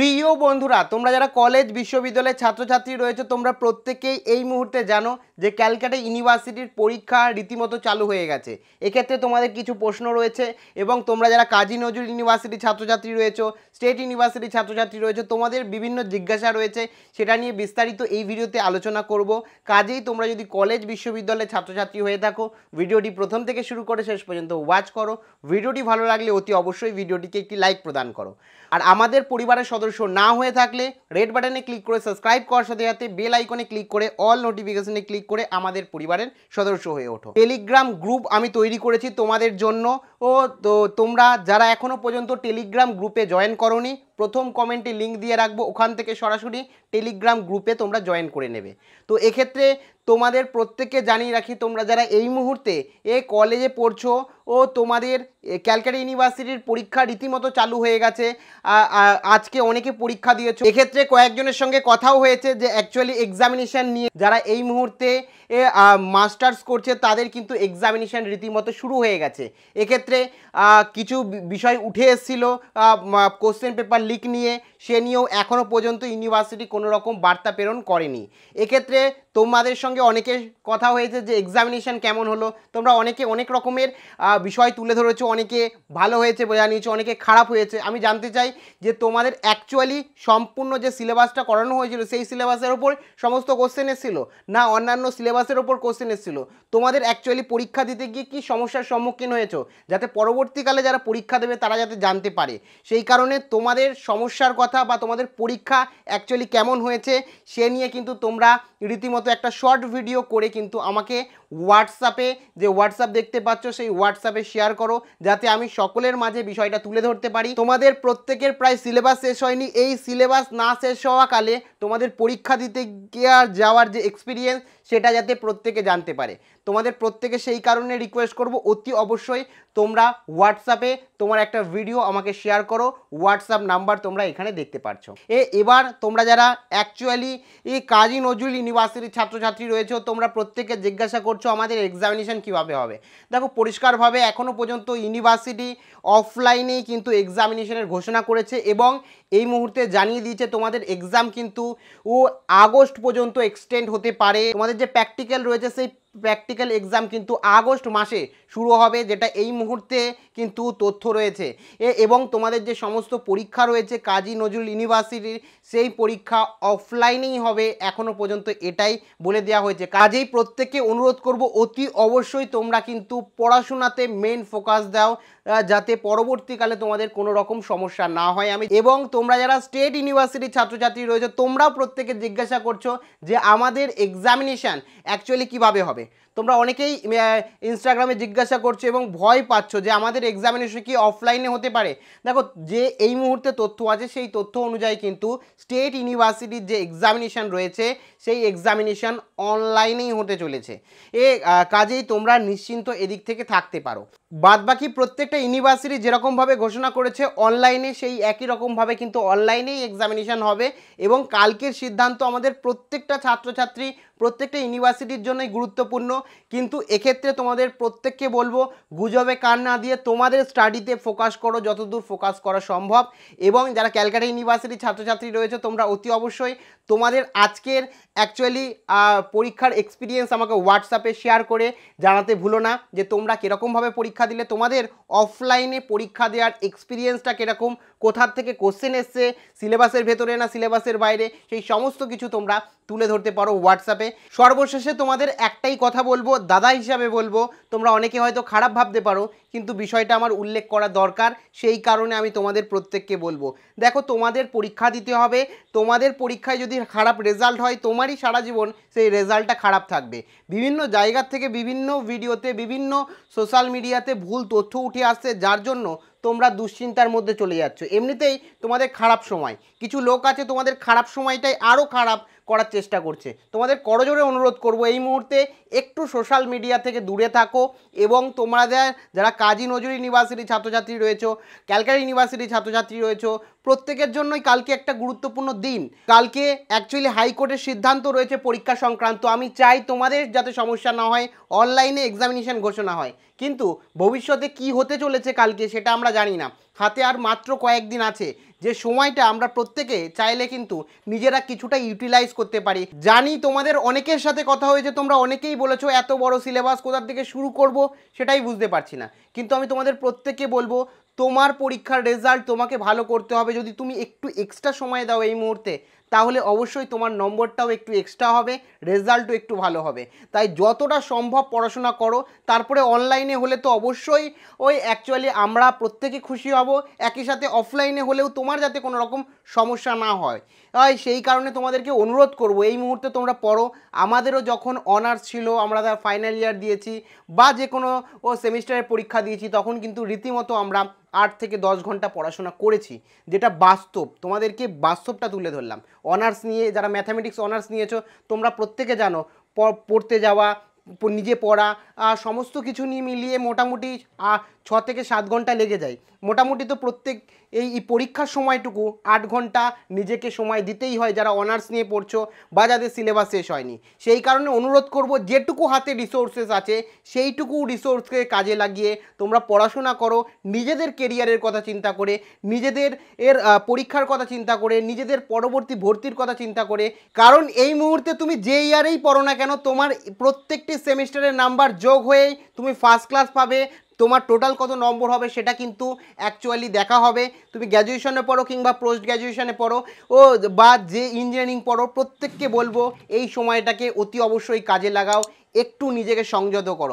প্রিয় বন্ধুরা তোমরা যারা কলেজ বিশ্ববিদ্যালয়ের ছাত্রছাত্রী রয়েছে তোমরা প্রত্যেকেই এই মুহূর্তে জানো যে ক্যালকাটা ইউনিভার্সিটির পরীক্ষা রীতিমতো চালু হয়ে গেছে এক্ষেত্রে তোমাদের কিছু প্রশ্ন রয়েছে এবং তোমরা যারা কাজী নজরুল ইউনিভার্সিটি ছাত্রছাত্রী রয়েছে স্টেট ইউনিভার্সিটি ছাত্রছাত্রী রয়েছে তোমাদের বিভিন্ন জিজ্ঞাসা রয়েছে সেটা নিয়ে বিস্তারিত এই ভিডিওতে আলোচনা করব কাজেই তোমরা যদি কলেজ বিশ্ববিদ্যালয়ের ছাত্রছাত্রী হয়ে থাকো ভিডিওটি প্রথম থেকে শুরু করে শেষ পর্যন্ত ওয়াচ করো ভিডিওটি ভালো লাগলে অতি অবশ্যই ভিডিওটিকে একটি লাইক প্রদান করো আর আমাদের পরিবারের সদস্য শো না হয়ে থাকলে রেড বাটনে ক্লিক করে সাবস্ক্রাইব করার সাথে সাথে বেল আইকনে ক্লিক করে অল নোটিফিকেশনে ক্লিক করে আমাদের পরিবারের সদস্য হয়ে ওঠো টেলিগ্রাম গ্রুপ আমি তৈরি করেছি তোমাদের জন্য ও তো তোমরা যারা এখনও পর্যন্ত টেলিগ্রাম গ্রুপে জয়েন করনি প্রথম কমেন্টে লিঙ্ক দিয়ে রাখবো ওখান থেকে সরাসরি টেলিগ্রাম গ্রুপে তোমরা জয়েন করে নেবে তো এক্ষেত্রে তোমাদের প্রত্যেককে জানিয়ে রাখি তোমরা যারা এই মুহূর্তে এ কলেজে পড়ছো ও তোমাদের ক্যালকাটা ইউনিভার্সিটির পরীক্ষা রীতিমতো চালু হয়ে গেছে আজকে অনেকে পরীক্ষা দিয়েছো এক্ষেত্রে কয়েকজনের সঙ্গে কথাও হয়েছে যে অ্যাকচুয়ালি এক্সামিনেশান নিয়ে যারা এই মুহূর্তে মাস্টার্স করছে তাদের কিন্তু এক্সামিনেশান রীতিমতো শুরু হয়ে গেছে এক্ষেত্রে কিছু বিষয় উঠে এসেছিলো কোশ্চেন পেপার লিক নিয়ে সে নিয়েও এখনও পর্যন্ত ইউনিভার্সিটি কোনো রকম বার্তা প্রেরণ করেনি এক্ষেত্রে তোমাদের সঙ্গে অনেকে কথা হয়েছে যে এক্সামিনেশান কেমন হলো তোমরা অনেকে অনেক রকমের বিষয় তুলে ধরেছো অনেকে ভালো হয়েছে বোঝা নিয়েছো অনেকে খারাপ হয়েছে আমি জানতে চাই যে তোমাদের অ্যাকচুয়ালি সম্পূর্ণ যে সিলেবাসটা করানো হয়েছিল সেই সিলেবাসের ওপর সমস্ত কোশ্চেন এসেছিল না অন্যান্য সিলেবাসের ওপর কোশ্চেন এসেছিল তোমাদের অ্যাকচুয়ালি পরীক্ষা দিতে গিয়ে কি সমস্যার সম্মুখীন হয়েছো যাতে পরবর্তীকালে যারা পরীক্ষা দেবে তারা যাতে জানতে পারে সেই কারণে তোমাদের সমস্যার কথা বা তোমাদের পরীক্ষা অ্যাকচুয়ালি কেমন হয়েছে সে নিয়ে কিন্তু তোমরা রীতিমতো একটা শর্ট ভিডিও করে কিন্তু আমাকে হোয়াটসঅ্যাপে যে হোয়াটসঅ্যাপ দেখতে পাচ্ছ সেই হোয়াটসঅ্যাপে শেয়ার করো যাতে আমি সকলের মাঝে বিষয়টা তুলে ধরতে পারি তোমাদের প্রত্যেকের প্রায় সিলেবাস শেষ হয়নি এই সিলেবাস না শেষ হওয়াকালে তোমাদের পরীক্ষা দিতে গিয়ে যাওয়ার যে এক্সপিরিয়েন্স সেটা যাতে প্রত্যেকে জানতে পারে তোমাদের প্রত্যেকে সেই কারণে রিকোয়েস্ট করব অতি অবশ্যই তোমরা হোয়াটসঅ্যাপে তোমার একটা ভিডিও আমাকে শেয়ার করো হোয়াটসঅ্যাপ নাম্বার তোমরা এখানে দেখতে পাচ্ছ এ এবার তোমরা যারা অ্যাকচুয়ালি এই কাজী নজরুল ইউনিভার্সিটির ছাত্রছাত্রী রয়েছে তোমরা প্রত্যেকে জিজ্ঞাসা করছো আমাদের এক্সামিনেশান কীভাবে হবে দেখো পরিষ্কারভাবে এখনও পর্যন্ত ইউনিভার্সিটি অফলাইনেই কিন্তু এক্সামিনেশনের ঘোষণা করেছে এবং এই মুহূর্তে জানিয়ে দিয়েছে তোমাদের এক্সাম কিন্তু ও আগস্ট পর্যন্ত এক্সটেন্ড হতে পারে তোমাদের যে প্র্যাকটিক্যাল রয়েছে সেই প্র্যাকটিক্যাল এক্সাম কিন্তু আগস্ট মাসে শুরু হবে যেটা এই মুহূর্তে কিন্তু তথ্য রয়েছে এবং তোমাদের যে সমস্ত পরীক্ষা রয়েছে কাজী নজরুল ইউনিভার্সিটির সেই পরীক্ষা অফলাইনেই হবে এখনও পর্যন্ত এটাই বলে দেওয়া হয়েছে কাজেই প্রত্যেককে অনুরোধ করব অতি অবশ্যই তোমরা কিন্তু পড়াশোনাতে মেন ফোকাস দাও যাতে পরবর্তীকালে তোমাদের কোনো রকম সমস্যা না হয় আমি এবং তোমরা যারা স্টেট ইউনিভার্সিটির ছাত্রছাত্রী রয়েছে তোমরাও প্রত্যেকে জিজ্ঞাসা করছো যে আমাদের এক্সামিনেশান অ্যাকচুয়ালি কিভাবে হবে হবে তোমরা অনেকেই ইনস্টাগ্রামে জিজ্ঞাসা করছো এবং ভয় পাচ্ছ যে আমাদের এক্সামিনেশন কি অফলাইনে হতে পারে দেখো যে এই মুহূর্তে তথ্য আছে সেই তথ্য অনুযায়ী কিন্তু স্টেট ইউনিভার্সিটির যে এক্সামিনেশান রয়েছে সেই এক্সামিনেশান অনলাইনেই হতে চলেছে এ কাজেই তোমরা নিশ্চিন্ত এদিক থেকে থাকতে পারো বাদবাকি প্রত্যেকটা ইউনিভার্সিটি যেরকমভাবে ঘোষণা করেছে অনলাইনে সেই একই রকমভাবে কিন্তু অনলাইনেই এক্সামিনেশান হবে এবং কালকের সিদ্ধান্ত আমাদের প্রত্যেকটা ছাত্রছাত্রী প্রত্যেকটা ইউনিভার্সিটির জন্যই গুরুত্বপূর্ণ কিন্তু এক্ষেত্রে তোমাদের প্রত্যেককে বলবো গুজবে কান না দিয়ে তোমাদের স্টাডিতে ফোকাস করো যতদূর ফোকাস করা সম্ভব এবং যারা ক্যালকাটা ইউনিভার্সিটির ছাত্রছাত্রী রয়েছে তোমরা অতি অবশ্যই তোমাদের আজকের অ্যাকচুয়ালি পরীক্ষার এক্সপিরিয়েন্স আমাকে হোয়াটসঅ্যাপে শেয়ার করে জানাতে ভুলো না যে তোমরা কীরকমভাবে পরীক্ষা পরীক্ষা দিলে তোমাদের অফলাইনে পরীক্ষা দেওয়ার এক্সপিরিয়েন্সটা কীরকম কোথার থেকে কোশ্চেন এসছে সিলেবাসের ভেতরে না সিলেবাসের বাইরে সেই সমস্ত কিছু তোমরা তুলে ধরতে পারো হোয়াটসঅ্যাপে সর্বশেষে তোমাদের একটাই কথা বলবো দাদা হিসাবে বলবো তোমরা অনেকে হয়তো খারাপ ভাবতে পারো কিন্তু বিষয়টা আমার উল্লেখ করা দরকার সেই কারণে আমি তোমাদের প্রত্যেককে বলবো দেখো তোমাদের পরীক্ষা দিতে হবে তোমাদের পরীক্ষায় যদি খারাপ রেজাল্ট হয় তোমারই সারা জীবন সেই রেজাল্টটা খারাপ থাকবে বিভিন্ন জায়গার থেকে বিভিন্ন ভিডিওতে বিভিন্ন সোশ্যাল মিডিয়াতে ভুল তথ্য উঠে আসছে যার জন্য তোমরা দুশ্চিন্তার মধ্যে চলে যাচ্ছ এমনিতেই তোমাদের খারাপ সময় কিছু লোক আছে তোমাদের খারাপ সময়টাই আরও খারাপ করার চেষ্টা করছে তোমাদের করজোরে অনুরোধ করব এই মুহূর্তে একটু সোশ্যাল মিডিয়া থেকে দূরে থাকো এবং তোমরা যারা কাজী নজরুল ইউনিভার্সিটির ছাত্রছাত্রী রয়েছো ক্যালকাটা ইউনিভার্সিটির ছাত্রছাত্রী রয়েছো প্রত্যেকের জন্যই কালকে একটা গুরুত্বপূর্ণ দিন কালকে অ্যাকচুয়ালি হাইকোর্টের সিদ্ধান্ত রয়েছে পরীক্ষা সংক্রান্ত আমি চাই তোমাদের যাতে সমস্যা না হয় অনলাইনে এক্সামিনেশন ঘোষণা হয় কিন্তু ভবিষ্যতে কি হতে চলেছে কালকে সেটা আমরা জানি না হাতে আর মাত্র কয়েকদিন আছে যে সময়টা আমরা প্রত্যেকে চাইলে কিন্তু নিজেরা কিছুটা ইউটিলাইজ করতে পারি জানি তোমাদের অনেকের সাথে কথা হয়েছে তোমরা অনেকেই বলেছো এত বড় সিলেবাস কোথার থেকে শুরু করব সেটাই বুঝতে পারছি না কিন্তু আমি তোমাদের প্রত্যেককে বলবো তোমার পরীক্ষার রেজাল্ট তোমাকে ভালো করতে হবে যদি তুমি একটু এক্সট্রা সময় দাও এই মুহূর্তে তাহলে অবশ্যই তোমার নম্বরটাও একটু এক্সট্রা হবে রেজাল্টও একটু ভালো হবে তাই যতটা সম্ভব পড়াশোনা করো তারপরে অনলাইনে হলে তো অবশ্যই ওই অ্যাকচুয়ালি আমরা প্রত্যেকে খুশি হব একই সাথে অফলাইনে হলেও তোমার যাতে কোনো রকম সমস্যা না হয় তাই সেই কারণে তোমাদেরকে অনুরোধ করব এই মুহূর্তে তোমরা পড়ো আমাদেরও যখন অনার্স ছিল আমরা তার ফাইনাল ইয়ার দিয়েছি বা যে কোনো ও সেমিস্টারের পরীক্ষা দিয়েছি তখন কিন্তু রীতিমতো আমরা আট থেকে দশ ঘন্টা পড়াশোনা করেছি যেটা বাস্তব তোমাদেরকে বাস্তবটা তুলে ধরলাম অনার্স নিয়ে যারা ম্যাথামেটিক্স অনার্স নিয়েছো তোমরা প্রত্যেকে জানো পড়তে যাওয়া নিজে পড়া সমস্ত কিছু নিয়ে মিলিয়ে মোটামুটি ছ থেকে সাত ঘন্টা লেগে যায় মোটামুটি তো প্রত্যেক এই পরীক্ষার সময়টুকু আট ঘন্টা নিজেকে সময় দিতেই হয় যারা অনার্স নিয়ে পড়ছো বা যাদের সিলেবাস শেষ হয়নি সেই কারণে অনুরোধ করব যেটুকু হাতে রিসোর্সেস আছে সেইটুকু রিসোর্সকে কাজে লাগিয়ে তোমরা পড়াশোনা করো নিজেদের কেরিয়ারের কথা চিন্তা করে নিজেদের এর পরীক্ষার কথা চিন্তা করে নিজেদের পরবর্তী ভর্তির কথা চিন্তা করে কারণ এই মুহূর্তে তুমি যে ইয়ারেই পড়ো না কেন তোমার প্রত্যেকটি সেমিস্টারের নাম্বার যোগ হয়েই তুমি ফার্স্ট ক্লাস পাবে তোমার টোটাল কত নম্বর হবে সেটা কিন্তু অ্যাকচুয়ালি দেখা হবে তুমি গ্র্যাজুয়েশনে পড়ো কিংবা পোস্ট গ্র্যাজুয়েশনে পড়ো ও বা যে ইঞ্জিনিয়ারিং পড়ো প্রত্যেককে বলবো এই সময়টাকে অতি অবশ্যই কাজে লাগাও একটু নিজেকে সংযত করো